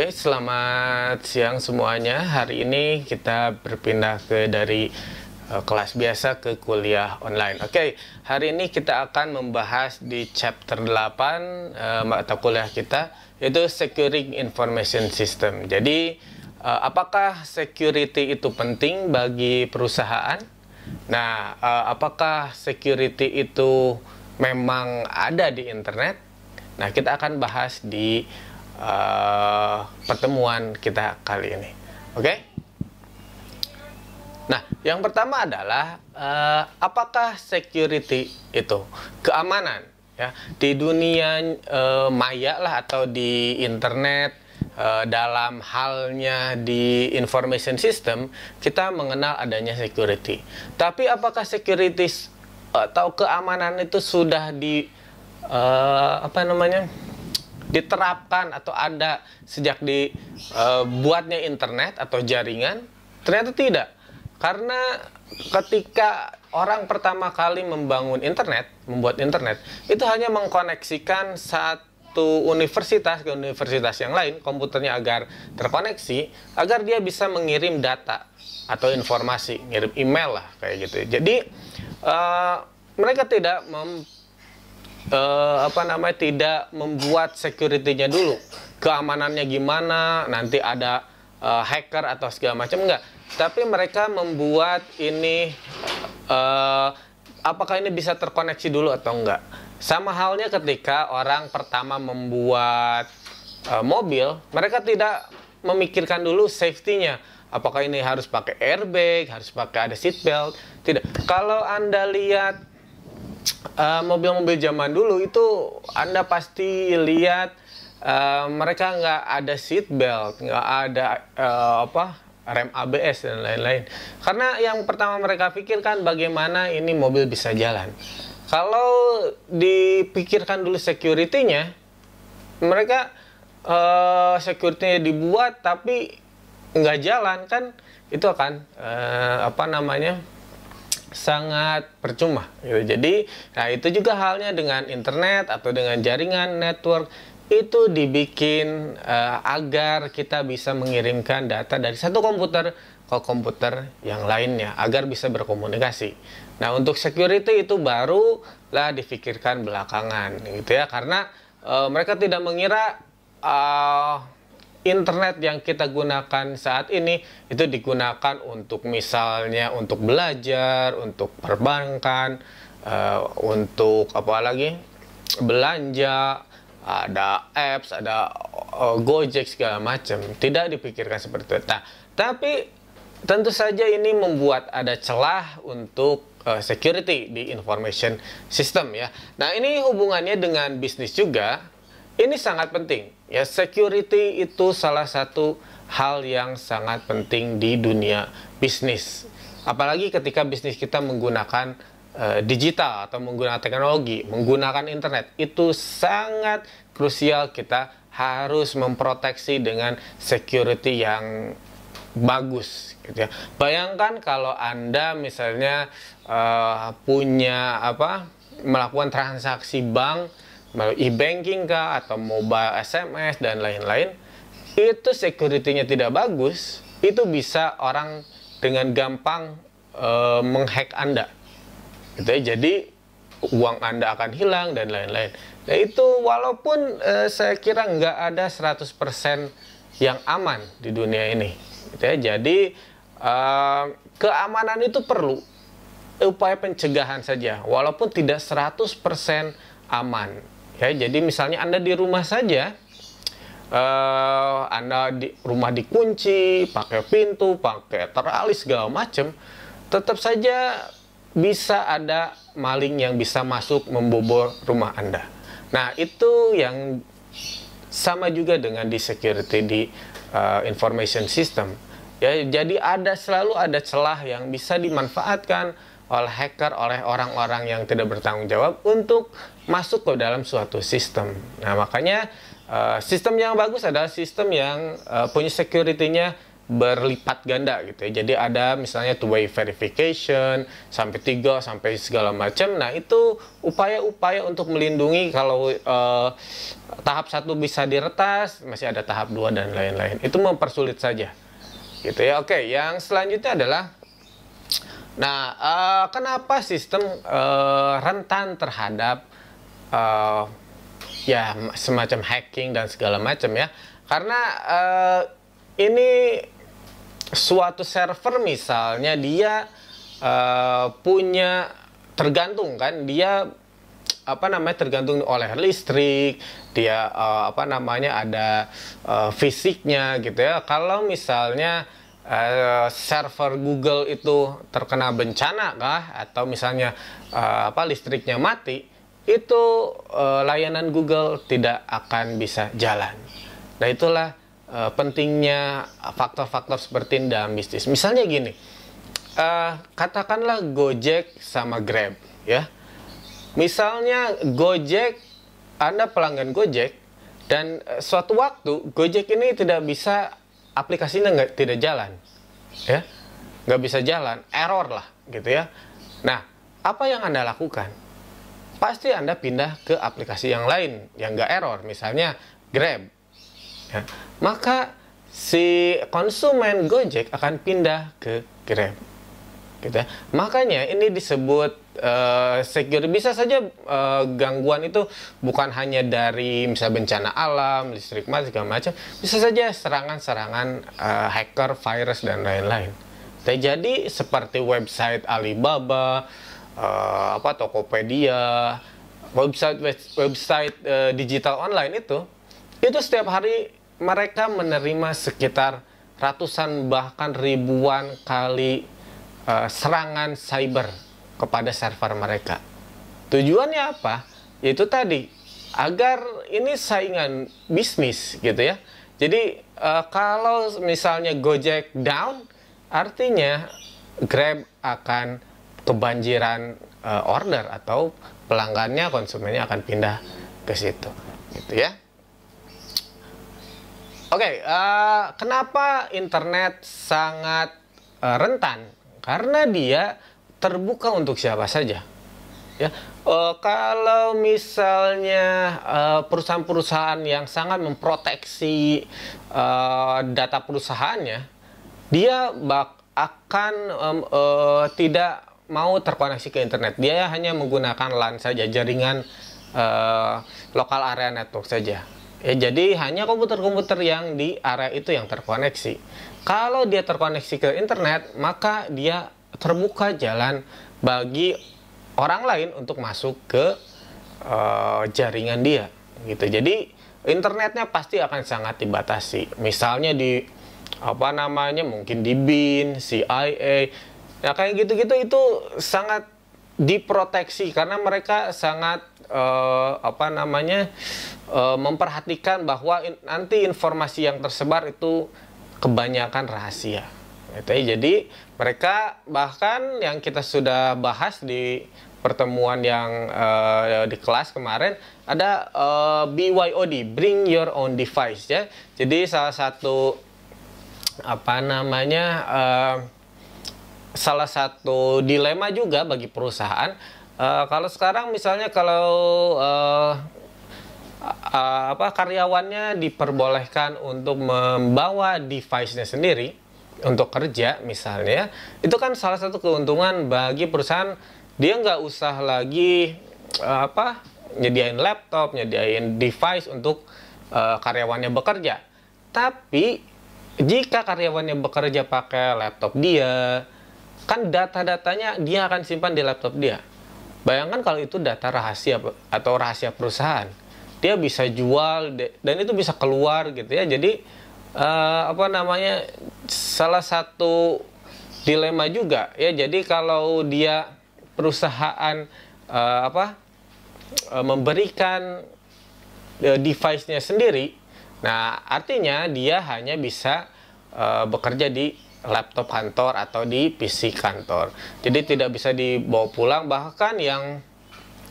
Oke, selamat siang semuanya. Hari ini kita berpindah ke dari uh, kelas biasa ke kuliah online. Oke, hari ini kita akan membahas di chapter 8 uh, eh, mata kuliah kita yaitu Securing Information System. Jadi, uh, apakah security itu penting bagi perusahaan? Nah, uh, apakah security itu memang ada di internet? Nah, kita akan bahas di pertemuan kita kali ini. Oke? Nah, yang pertama adalah uh, apakah security itu keamanan ya di dunia uh, maya lah atau di internet uh, dalam halnya di information system kita mengenal adanya security. Tapi apakah security atau keamanan itu sudah di uh, apa namanya? diterapkan atau ada sejak dibuatnya eh, internet atau jaringan? Ternyata tidak. Karena ketika orang pertama kali membangun internet, membuat internet, itu hanya mengkoneksikan satu universitas ke universitas yang lain, komputernya agar terkoneksi, agar dia bisa mengirim data atau informasi, ngirim email lah kayak gitu. Jadi uh, mereka tidak mem uh, apa namanya tidak membuat security-nya dulu keamanannya gimana nanti ada uh, hacker atau segala macam enggak tapi mereka membuat ini uh, apakah ini bisa terkoneksi dulu atau enggak sama halnya ketika orang pertama membuat uh, mobil mereka tidak memikirkan dulu safety-nya apakah ini harus pakai airbag harus pakai ada seat tidak kalau anda lihat mobil eh, mobil-mobil zaman dulu itu Anda pasti lihat uh, mereka nggak ada seat belt, nggak ada uh, apa rem ABS dan lain-lain. Karena yang pertama mereka pikirkan bagaimana ini mobil bisa jalan. Kalau dipikirkan dulu security-nya, mereka uh, security-nya dibuat tapi nggak jalan kan itu akan uh, apa namanya sangat percuma gitu. Jadi, nah itu juga halnya dengan internet atau dengan jaringan network itu dibikin uh, agar kita bisa mengirimkan data dari satu komputer ke komputer yang lainnya agar bisa berkomunikasi. Nah, untuk security itu baru lah difikirkan belakangan gitu ya karena uh, mereka tidak mengira uh, internet yang kita gunakan saat ini itu digunakan untuk misalnya untuk belajar, untuk perbankan, uh, untuk apa lagi belanja, ada apps, ada uh, Gojek segala macam. Tidak dipikirkan seperti itu. Nah, tapi tentu saja ini membuat ada celah untuk uh, security di information system ya. Nah, ini hubungannya dengan bisnis juga ini sangat penting. Ya, security itu salah satu hal yang sangat penting di dunia bisnis. Apalagi ketika bisnis kita menggunakan uh, digital atau menggunakan teknologi, menggunakan internet, itu sangat krusial kita harus memproteksi dengan security yang bagus gitu ya. Bayangkan kalau Anda misalnya uh, punya apa melakukan transaksi bank mau e-banking kah atau mobile SMS dan lain-lain itu security-nya tidak bagus itu bisa orang dengan gampang e, menghack Anda gitu ya. jadi uang Anda akan hilang dan lain-lain nah itu walaupun e, saya kira nggak ada 100% yang aman di dunia ini gitu ya. jadi e, keamanan itu perlu upaya pencegahan saja walaupun tidak 100% aman Ya, jadi misalnya Anda di rumah saja, uh, Anda di rumah dikunci, pakai pintu, pakai teralis segala macam, tetap saja bisa ada maling yang bisa masuk membobol rumah Anda. Nah, itu yang sama juga dengan di security di uh, information system. Ya, jadi ada selalu ada celah yang bisa dimanfaatkan oleh hacker, oleh orang-orang yang tidak bertanggung jawab untuk masuk ke dalam suatu sistem. Nah, makanya uh, sistem yang bagus adalah sistem yang uh, punya security-nya berlipat ganda gitu ya. Jadi ada misalnya two way verification sampai tiga sampai segala macam. Nah, itu upaya-upaya untuk melindungi kalau uh, tahap satu bisa diretas, masih ada tahap dua dan lain-lain. Itu mempersulit saja. Gitu ya. Oke, yang selanjutnya adalah Nah, uh, kenapa sistem uh, rentan terhadap uh, ya semacam hacking dan segala macam ya karena uh, ini suatu server misalnya dia uh, punya tergantung kan dia apa namanya tergantung oleh listrik dia uh, apa namanya ada uh, fisiknya gitu ya kalau misalnya uh, server Google itu terkena bencana kah atau misalnya uh, apa listriknya mati itu uh, layanan Google tidak akan bisa jalan. Nah itulah uh, pentingnya faktor-faktor seperti ini dalam bisnis. Misalnya gini, uh, katakanlah Gojek sama Grab, ya. Misalnya Gojek, Anda pelanggan Gojek, dan uh, suatu waktu Gojek ini tidak bisa aplikasinya nggak tidak jalan, ya, nggak bisa jalan, error lah, gitu ya. Nah, apa yang Anda lakukan? pasti Anda pindah ke aplikasi yang lain yang nggak error, misalnya Grab. Ya. Maka si konsumen Gojek akan pindah ke Grab. Gitu ya. Makanya ini disebut uh, eh, secure bisa saja uh, gangguan itu bukan hanya dari misal bencana alam, listrik mati segala macam, bisa saja serangan-serangan uh, hacker, virus dan lain-lain. Jadi seperti website Alibaba, uh, apa Tokopedia, website website uh, digital online itu, itu setiap hari mereka menerima sekitar ratusan bahkan ribuan kali uh, serangan cyber kepada server mereka. Tujuannya apa? Itu tadi agar ini saingan bisnis gitu ya. Jadi uh, kalau misalnya Gojek down, artinya Grab akan kebanjiran uh, order atau pelanggannya konsumennya akan pindah ke situ gitu ya oke okay, uh, eh, kenapa internet sangat uh, rentan karena dia terbuka untuk siapa saja ya uh, kalau misalnya perusahaan-perusahaan yang sangat memproteksi uh, data perusahaannya dia bak akan um, uh, tidak mau terkoneksi ke internet. Dia hanya menggunakan LAN saja, jaringan uh, lokal area network saja. Ya, jadi hanya komputer-komputer yang di area itu yang terkoneksi. Kalau dia terkoneksi ke internet, maka dia terbuka jalan bagi orang lain untuk masuk ke uh, jaringan dia. Gitu. Jadi internetnya pasti akan sangat dibatasi. Misalnya di apa namanya mungkin di BIN, CIA Ya kayak gitu-gitu itu sangat diproteksi karena mereka sangat uh, apa namanya uh, memperhatikan bahwa in, nanti informasi yang tersebar itu kebanyakan rahasia. Gitu ya. Jadi mereka bahkan yang kita sudah bahas di pertemuan yang uh, di kelas kemarin ada uh, BYOD Bring Your Own Device ya. Jadi salah satu apa namanya uh, salah satu dilema juga bagi perusahaan. Uh, kalau sekarang misalnya kalau uh, uh, apa karyawannya diperbolehkan untuk membawa device-nya sendiri untuk kerja misalnya, itu kan salah satu keuntungan bagi perusahaan dia nggak usah lagi uh, apa nyediain laptop, nyediain device untuk uh, karyawannya bekerja. Tapi jika karyawannya bekerja pakai laptop dia, kan data-datanya dia akan simpan di laptop dia. Bayangkan kalau itu data rahasia atau rahasia perusahaan, dia bisa jual dan itu bisa keluar gitu ya. Jadi uh, apa namanya salah satu dilema juga ya. Jadi kalau dia perusahaan uh, apa uh, memberikan uh, device-nya sendiri, nah artinya dia hanya bisa uh, bekerja di laptop kantor atau di PC kantor. Jadi tidak bisa dibawa pulang bahkan yang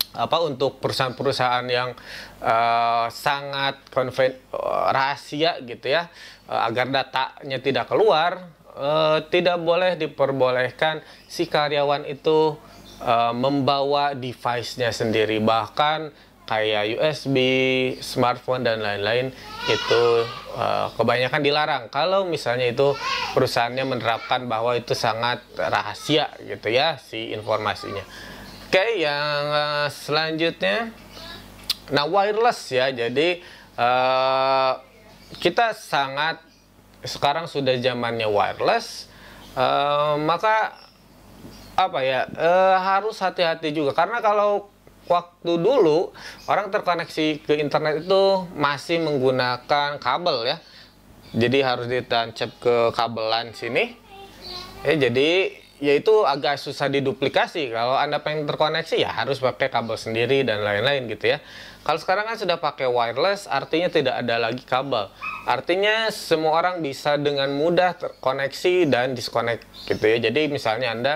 apa untuk perusahaan-perusahaan yang uh, sangat konven eh, rahasia gitu ya eh, agar datanya tidak keluar uh, tidak boleh diperbolehkan si karyawan itu uh, membawa device-nya sendiri bahkan kayak USB, smartphone dan lain-lain itu uh, kebanyakan dilarang. Kalau misalnya itu perusahaannya menerapkan bahwa itu sangat rahasia gitu ya si informasinya. Oke, okay, yang uh, selanjutnya nah wireless ya. Jadi uh, kita sangat sekarang sudah zamannya wireless uh, maka apa ya uh, harus hati-hati juga karena kalau waktu dulu orang terkoneksi ke internet itu masih menggunakan kabel ya. Jadi harus ditancap ke kabelan sini. Eh, ya, jadi yaitu agak susah diduplikasi. Kalau Anda pengen terkoneksi ya harus pakai kabel sendiri dan lain-lain gitu ya. Kalau sekarang kan sudah pakai wireless, artinya tidak ada lagi kabel. Artinya semua orang bisa dengan mudah terkoneksi dan disconnect gitu ya. Jadi misalnya Anda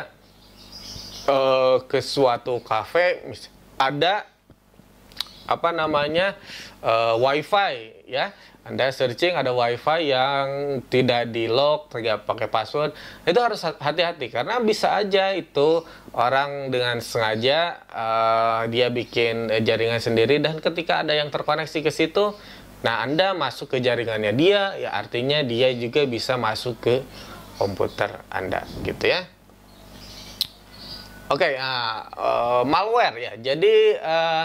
uh, ke suatu kafe, misalnya ada apa namanya uh, WiFi ya. Anda searching ada WiFi yang tidak di lock, tidak pakai password. Itu harus hati-hati karena bisa aja itu orang dengan sengaja uh, dia bikin jaringan sendiri dan ketika ada yang terkoneksi ke situ, nah Anda masuk ke jaringannya dia, ya artinya dia juga bisa masuk ke komputer Anda gitu ya. Oke, okay, uh, uh, eh, malware ya. Jadi uh,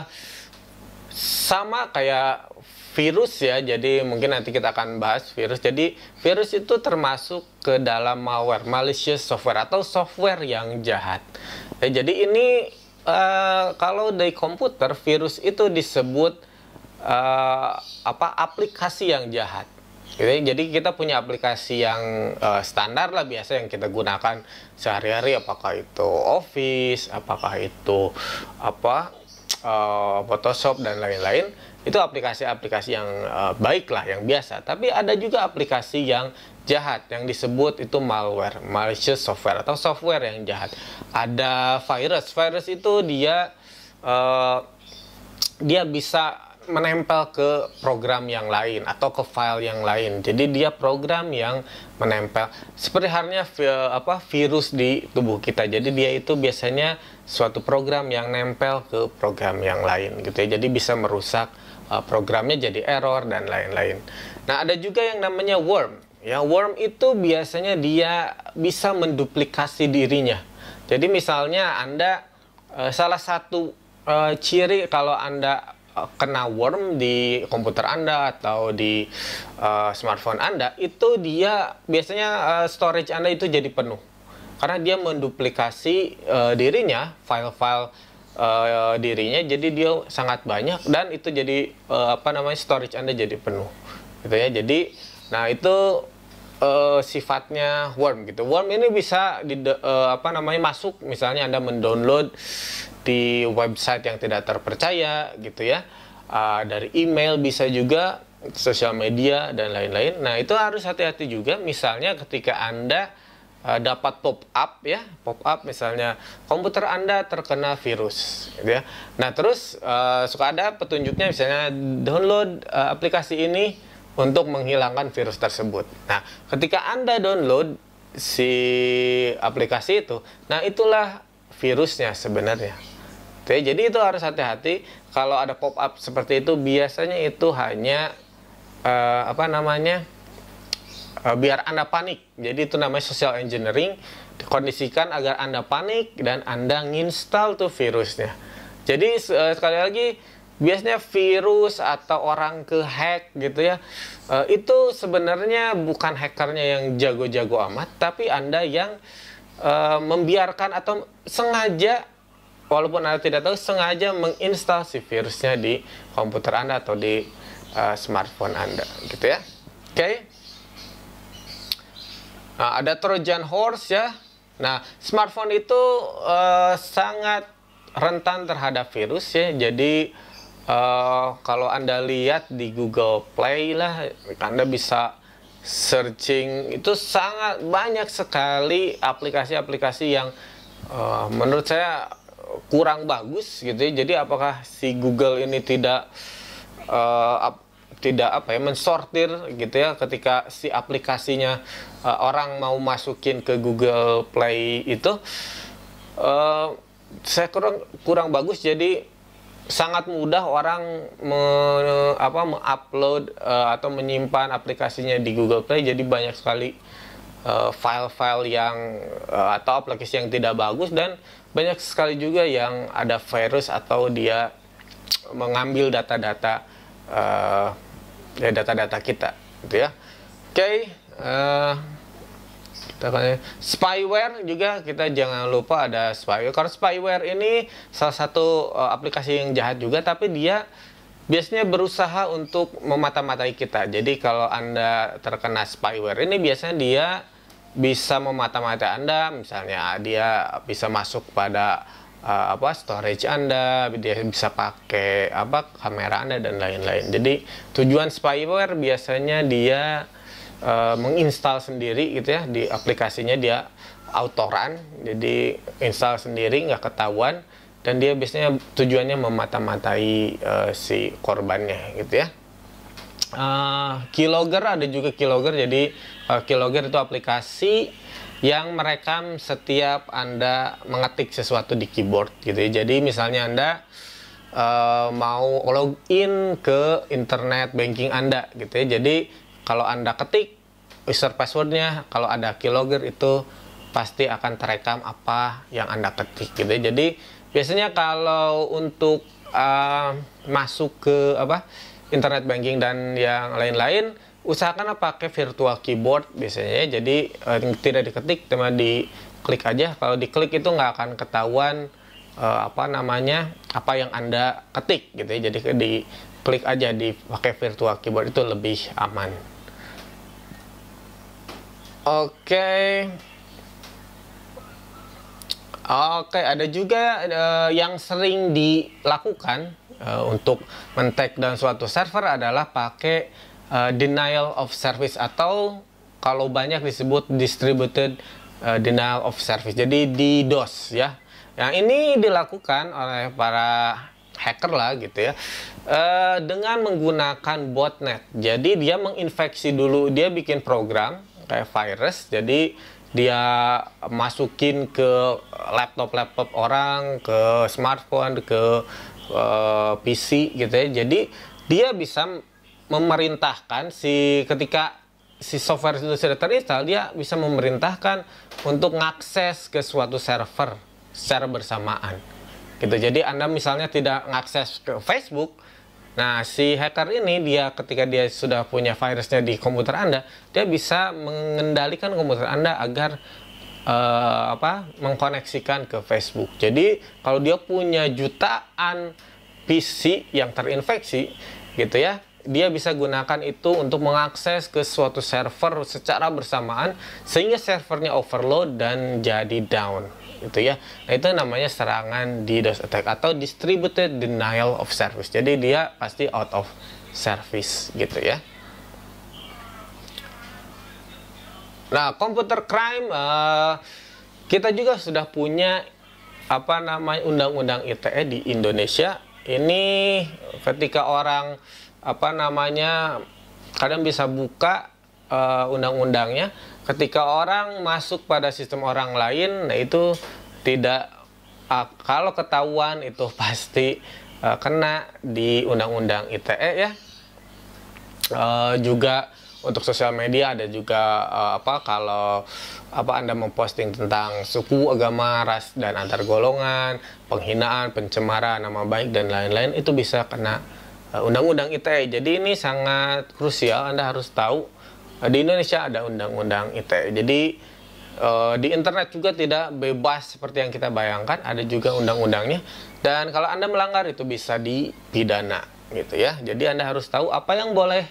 sama kayak virus ya. Jadi mungkin nanti kita akan bahas virus. Jadi virus itu termasuk ke dalam malware, malicious software atau software yang jahat. Ya, jadi ini uh, kalau dari komputer virus itu disebut uh, apa aplikasi yang jahat. Jadi kita punya aplikasi yang uh, standar lah biasa yang kita gunakan sehari-hari apakah itu Office, apakah itu apa uh, Photoshop dan lain-lain. Itu aplikasi-aplikasi yang uh, baik lah, yang biasa. Tapi ada juga aplikasi yang jahat yang disebut itu malware, malicious software atau software yang jahat. Ada virus. Virus itu dia uh, dia bisa menempel ke program yang lain atau ke file yang lain. Jadi dia program yang menempel seperti halnya eh, apa virus di tubuh kita. Jadi dia itu biasanya suatu program yang nempel ke program yang lain gitu ya. Jadi bisa merusak uh, programnya jadi error dan lain-lain. Nah, ada juga yang namanya worm. Ya, worm itu biasanya dia bisa menduplikasi dirinya. Jadi misalnya Anda uh, salah satu uh, ciri kalau Anda kena worm di komputer Anda atau di uh, smartphone Anda, itu dia biasanya uh, storage Anda itu jadi penuh. Karena dia menduplikasi uh, dirinya, file-file uh, dirinya, jadi dia sangat banyak dan itu jadi uh, apa namanya storage Anda jadi penuh. Gitu ya. Jadi nah itu uh, sifatnya worm gitu. Worm ini bisa di uh, apa namanya masuk misalnya Anda mendownload di website yang tidak terpercaya gitu ya. Uh, dari email bisa juga sosial media dan lain-lain. Nah, itu harus hati-hati juga misalnya ketika Anda eh, dapat pop up ya, pop up misalnya komputer Anda terkena virus gitu ya. Nah, terus uh, suka ada petunjuknya misalnya download uh, aplikasi ini untuk menghilangkan virus tersebut. Nah, ketika Anda download si aplikasi itu, nah itulah virusnya sebenarnya. Jadi itu harus hati-hati kalau ada pop up seperti itu biasanya itu hanya uh, apa namanya? Uh, biar Anda panik. Jadi itu namanya social engineering dikondisikan agar Anda panik dan Anda nginstal tuh virusnya. Jadi uh, sekali lagi biasanya virus atau orang ke hack gitu ya eh, itu sebenarnya bukan hackernya yang jago-jago amat tapi anda yang eh, membiarkan atau sengaja walaupun anda tidak tahu sengaja menginstal si virusnya di komputer anda atau di eh, smartphone anda gitu ya oke nah, ada Trojan horse ya nah smartphone itu sangat rentan terhadap virus ya jadi Uh, kalau Anda lihat di Google Play lah, Anda bisa searching itu sangat banyak sekali aplikasi-aplikasi yang uh, menurut saya kurang bagus gitu ya. Jadi apakah si Google ini tidak uh, ap, tidak apa ya mensortir gitu ya ketika si aplikasinya uh, orang mau masukin ke Google Play itu uh, saya kurang kurang bagus jadi sangat mudah orang me, apa mengupload uh, atau menyimpan aplikasinya di Google Play jadi banyak sekali eh, file-file uh, yang uh, atau aplikasi yang tidak bagus dan banyak sekali juga yang ada virus atau dia mengambil data-data uh, ya data-data kita gitu ya oke okay, uh, spyware juga kita jangan lupa ada spyware karena spyware ini salah satu uh, aplikasi yang jahat juga tapi dia biasanya berusaha untuk memata-matai kita. Jadi kalau Anda terkena spyware ini biasanya dia bisa memata-matai Anda, misalnya dia bisa masuk pada uh, apa storage Anda, dia bisa pakai apa kamera Anda dan lain-lain. Jadi tujuan spyware biasanya dia Eh, menginstal sendiri gitu ya di aplikasinya dia autoran jadi install sendiri nggak ketahuan dan dia biasanya tujuannya memata-matai uh, si korbannya gitu ya uh, keylogger ada juga keylogger jadi uh, keylogger itu aplikasi yang merekam setiap anda mengetik sesuatu di keyboard gitu ya jadi misalnya anda uh, mau login ke internet banking Anda gitu ya. Jadi kalau Anda ketik user passwordnya, kalau ada keylogger itu pasti akan terekam apa yang Anda ketik gitu. Jadi biasanya kalau untuk uh, masuk ke apa internet banking dan yang lain-lain usahakan pakai virtual keyboard biasanya ya. jadi uh, tidak diketik cuma diklik aja kalau diklik itu nggak akan ketahuan uh, apa namanya apa yang anda ketik gitu ya jadi klik aja di pakai virtual keyboard itu lebih aman Oke. Okay. Oke, okay, ada juga uh, yang sering dilakukan uh, untuk men dan suatu server adalah pakai uh, denial of service atau kalau banyak disebut distributed uh, denial of service. Jadi di DOS ya. Yang ini dilakukan oleh para hacker lah gitu ya uh, dengan menggunakan botnet. Jadi dia menginfeksi dulu, dia bikin program kayak virus jadi dia masukin ke laptop-laptop orang, ke smartphone, ke uh, eh, PC gitu ya. Jadi dia bisa memerintahkan si ketika si software itu sudah terinstall, dia bisa memerintahkan untuk mengakses ke suatu server secara bersamaan. Gitu. Jadi Anda misalnya tidak mengakses ke Facebook, Nah, si hacker ini dia ketika dia sudah punya virusnya di komputer Anda, dia bisa mengendalikan komputer Anda agar uh, apa? mengkoneksikan ke Facebook. Jadi, kalau dia punya jutaan PC yang terinfeksi gitu ya, dia bisa gunakan itu untuk mengakses ke suatu server secara bersamaan sehingga servernya overload dan jadi down gitu ya. Nah, itu namanya serangan di DDoS attack atau distributed denial of service. Jadi dia pasti out of service gitu ya. Nah, computer crime uh, kita juga sudah punya apa namanya undang-undang ITE di Indonesia. Ini ketika orang apa namanya kadang bisa buka eh, undang-undangnya ketika orang masuk pada sistem orang lain nah itu tidak uh, kalau ketahuan itu pasti uh, kena di undang-undang ITE ya uh, juga untuk sosial media ada juga uh, apa kalau apa Anda memposting tentang suku, agama, ras dan antar golongan, penghinaan, pencemaran nama baik dan lain-lain itu bisa kena undang-undang undang -undang ITE. Jadi ini sangat krusial Anda harus tahu di Indonesia ada undang-undang ITE. Jadi uh, di internet juga tidak bebas seperti yang kita bayangkan, ada juga undang-undangnya. Dan kalau Anda melanggar itu bisa dipidana gitu ya. Jadi Anda harus tahu apa yang boleh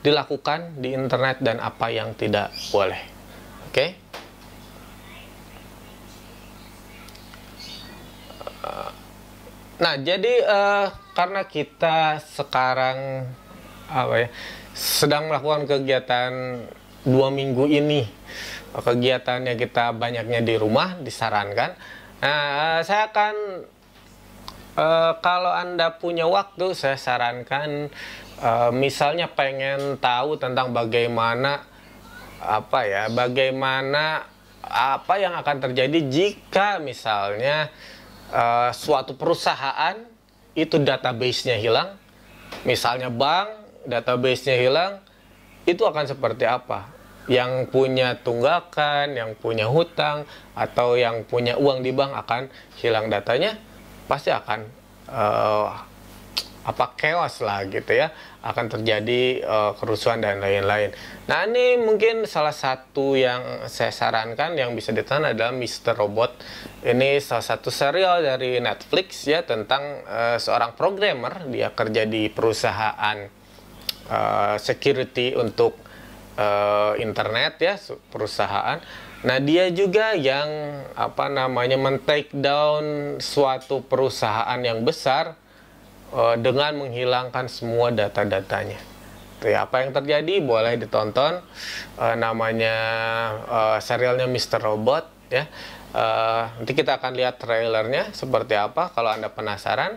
dilakukan di internet dan apa yang tidak boleh. Oke? Okay? nah, jadi uh, karena kita sekarang apa ya? sedang melakukan kegiatan dua minggu ini kegiatannya kita banyaknya di rumah disarankan nah eh, saya akan uh, kalau anda punya waktu saya sarankan uh, misalnya pengen tahu tentang bagaimana apa ya bagaimana apa yang akan terjadi jika misalnya uh, suatu perusahaan itu database-nya hilang misalnya bank Database-nya hilang, itu akan seperti apa? Yang punya tunggakan, yang punya hutang, atau yang punya uang di bank akan hilang datanya, pasti akan uh, apa chaos lah gitu ya, akan terjadi uh, kerusuhan dan lain-lain. Nah ini mungkin salah satu yang saya sarankan yang bisa ditonton adalah Mr. Robot. Ini salah satu serial dari Netflix ya tentang uh, seorang programmer dia kerja di perusahaan uh, security untuk uh, internet ya perusahaan. Nah dia juga yang apa namanya men-take down suatu perusahaan yang besar uh, dengan menghilangkan semua data-datanya. Ya, apa yang terjadi boleh ditonton uh, namanya uh, serialnya Mr. Robot ya. Uh, nanti kita akan lihat trailernya seperti apa kalau Anda penasaran.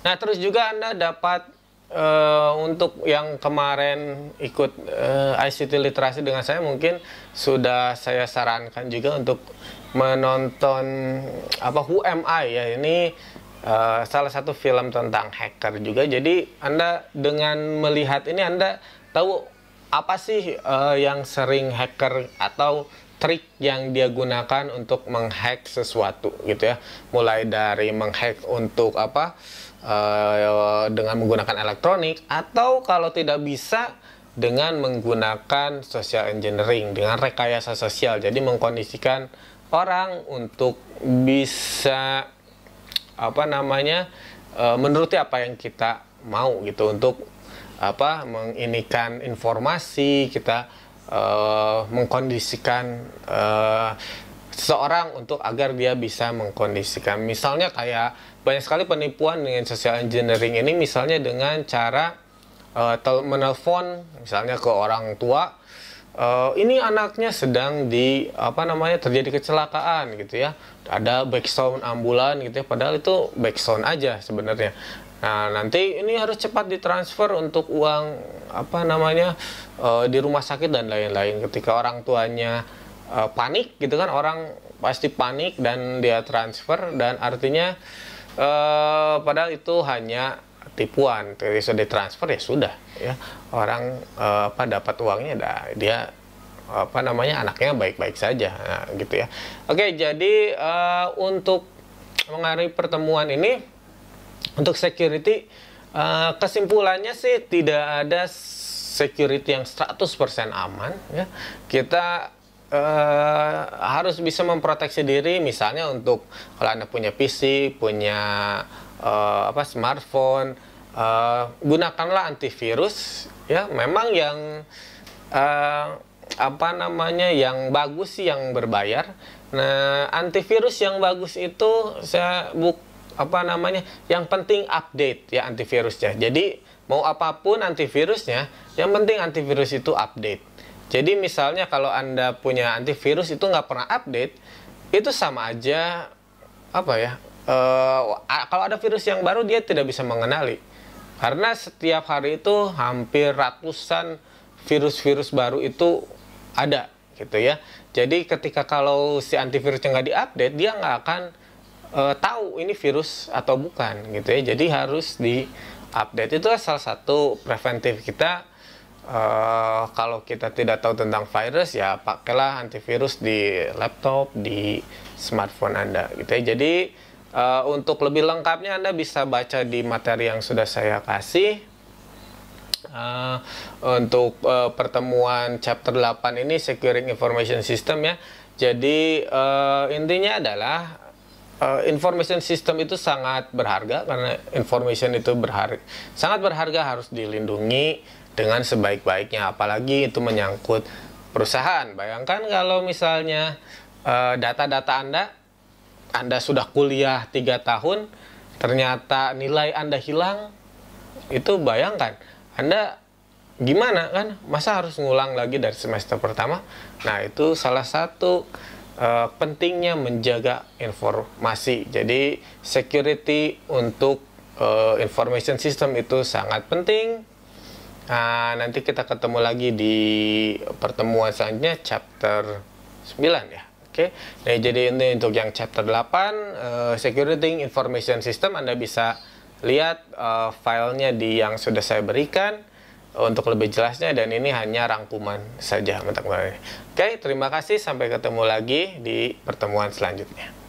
Nah, terus juga Anda dapat Uh, untuk yang kemarin ikut uh, eh, ICT literasi dengan saya mungkin sudah saya sarankan juga untuk menonton apa Who Am I ya ini uh, salah satu film tentang hacker juga jadi Anda dengan melihat ini Anda tahu apa sih uh, yang sering hacker atau trik yang dia gunakan untuk menghack sesuatu gitu ya mulai dari menghack untuk apa Eh, dengan menggunakan elektronik atau kalau tidak bisa dengan menggunakan social engineering dengan rekayasa sosial jadi mengkondisikan orang untuk bisa apa namanya eh, menuruti apa yang kita mau gitu untuk apa menginikan informasi kita uh, mengkondisikan uh, seseorang untuk agar dia bisa mengkondisikan misalnya kayak banyak sekali penipuan dengan social engineering ini misalnya dengan cara uh, menelpon misalnya ke orang tua uh, ini anaknya sedang di apa namanya terjadi kecelakaan gitu ya ada backsound ambulan gitu ya padahal itu backsound aja sebenarnya Nah, nanti ini harus cepat ditransfer untuk uang apa namanya uh, di rumah sakit dan lain-lain. Ketika orang tuanya uh, panik gitu kan orang pasti panik dan dia transfer dan artinya Eh, padahal itu hanya tipuan sudah transfer ya sudah ya orang eh, apa dapat uangnya dah dia apa namanya anaknya baik-baik saja nah, gitu ya oke jadi uh, untuk mengarahi pertemuan ini untuk security uh, kesimpulannya sih tidak ada security yang 100% aman ya kita Eh, harus bisa memproteksi diri misalnya untuk kalau anda punya PC punya uh, apa smartphone uh, gunakanlah antivirus ya memang yang uh, apa namanya yang bagus sih yang berbayar nah antivirus yang bagus itu saya buk apa namanya yang penting update ya antivirusnya jadi mau apapun antivirusnya yang penting antivirus itu update jadi misalnya kalau Anda punya antivirus itu nggak pernah update, itu sama aja apa ya? Uh, kalau ada virus yang baru dia tidak bisa mengenali. Karena setiap hari itu hampir ratusan virus-virus baru itu ada gitu ya. Jadi ketika kalau si antivirusnya nggak diupdate, dia nggak akan uh, tahu ini virus atau bukan gitu ya. Jadi harus diupdate itu salah satu preventif kita uh, kalau kita tidak tahu tentang virus ya pakailah antivirus di laptop di smartphone anda gitu ya jadi uh, untuk lebih lengkapnya anda bisa baca di materi yang sudah saya kasih Uh, untuk uh, pertemuan chapter 8 ini securing information system ya jadi uh, intinya adalah uh, information system itu sangat berharga karena information itu berharga sangat berharga harus dilindungi dengan sebaik-baiknya apalagi itu menyangkut perusahaan. Bayangkan kalau misalnya eh, data-data Anda Anda sudah kuliah tiga tahun ternyata nilai Anda hilang itu bayangkan Anda gimana kan masa harus ngulang lagi dari semester pertama nah itu salah satu uh, pentingnya menjaga informasi jadi security untuk uh, information system itu sangat penting uh, nanti kita ketemu lagi di pertemuan selanjutnya chapter 9 ya. Oke, okay. nah jadi ini untuk yang chapter 8 uh, eh, security information system Anda bisa lihat uh, filenya di yang sudah saya berikan untuk lebih jelasnya dan ini hanya rangkuman saja Oke, okay, terima kasih sampai ketemu lagi di pertemuan selanjutnya.